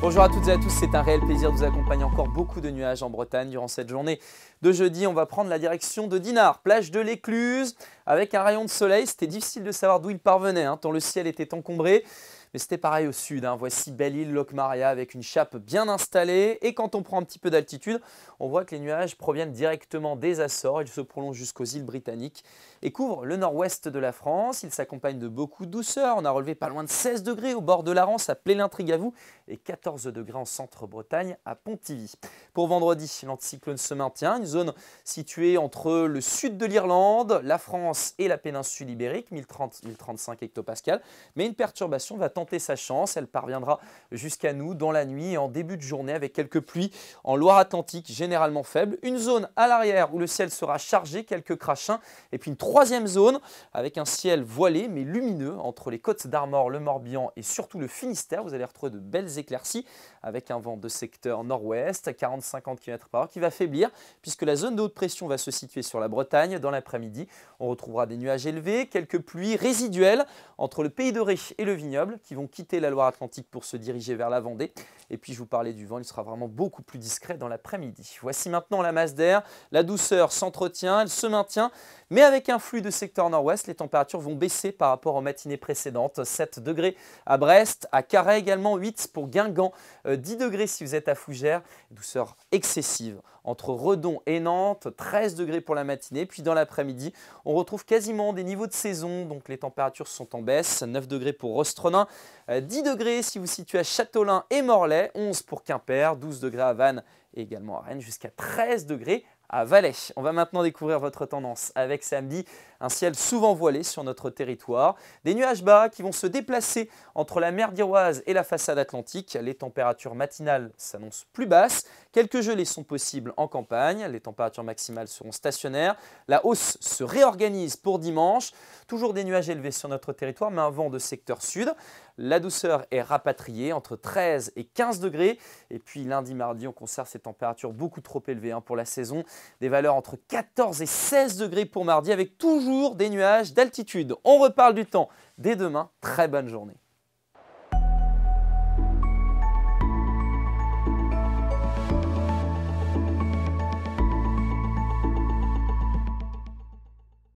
Bonjour à toutes et à tous, c'est un réel plaisir de vous accompagner encore beaucoup de nuages en Bretagne durant cette journée de jeudi. On va prendre la direction de Dinard, plage de l'Écluse, avec un rayon de soleil. C'était difficile de savoir d'où il parvenait, hein, tant le ciel était encombré. Mais c'était pareil au sud. Hein. Voici Belle-Île, maria avec une chape bien installée. Et quand on prend un petit peu d'altitude, on voit que les nuages proviennent directement des Açores. Ils se prolongent jusqu'aux îles britanniques et couvrent le nord-ouest de la France. Ils s'accompagnent de beaucoup de douceur. On a relevé pas loin de 16 degrés au bord de la Rance à l'intrigue à vous et 14 degrés en centre-Bretagne à Pontivy. Pour vendredi, l'anticyclone se maintient. Une zone située entre le sud de l'Irlande, la France et la péninsule ibérique, 1030-1035 hectopascal. Mais une perturbation va sa chance. Elle parviendra jusqu'à nous dans la nuit et en début de journée avec quelques pluies en Loire-Atlantique généralement faible. Une zone à l'arrière où le ciel sera chargé, quelques crachins. Et puis une troisième zone avec un ciel voilé mais lumineux entre les côtes d'Armor, le Morbihan et surtout le Finistère. Vous allez retrouver de belles éclaircies avec un vent de secteur nord-ouest, à 40-50 km par heure, qui va faiblir puisque la zone de haute pression va se situer sur la Bretagne. Dans l'après-midi, on retrouvera des nuages élevés, quelques pluies résiduelles entre le Pays de Ré et le vignoble qui vont quitter la Loire-Atlantique pour se diriger vers la Vendée. Et puis je vous parlais du vent, il sera vraiment beaucoup plus discret dans l'après-midi. Voici maintenant la masse d'air. La douceur s'entretient, elle se maintient mais avec un flux de secteur nord-ouest, les températures vont baisser par rapport aux matinées précédentes. 7 degrés à Brest, à Carhaix également, 8 pour Guingamp, 10 euh, degrés si vous êtes à Fougères, douceur excessive entre Redon et Nantes, 13 degrés pour la matinée, puis dans l'après-midi, on retrouve quasiment des niveaux de saison, donc les températures sont en baisse, 9 degrés pour Rostronin, 10 euh, degrés si vous situez à Châteaulin et Morlaix, 11 pour Quimper, 12 degrés à Vannes et également à Rennes, jusqu'à 13 degrés à Valais. On va maintenant découvrir votre tendance avec samedi un ciel souvent voilé sur notre territoire. Des nuages bas qui vont se déplacer entre la mer d'Iroise et la façade atlantique. Les températures matinales s'annoncent plus basses Quelques gelées sont possibles en campagne, les températures maximales seront stationnaires. La hausse se réorganise pour dimanche, toujours des nuages élevés sur notre territoire, mais un vent de secteur sud. La douceur est rapatriée entre 13 et 15 degrés. Et puis lundi, mardi, on conserve ces températures beaucoup trop élevées hein, pour la saison. Des valeurs entre 14 et 16 degrés pour mardi avec toujours des nuages d'altitude. On reparle du temps dès demain. Très bonne journée.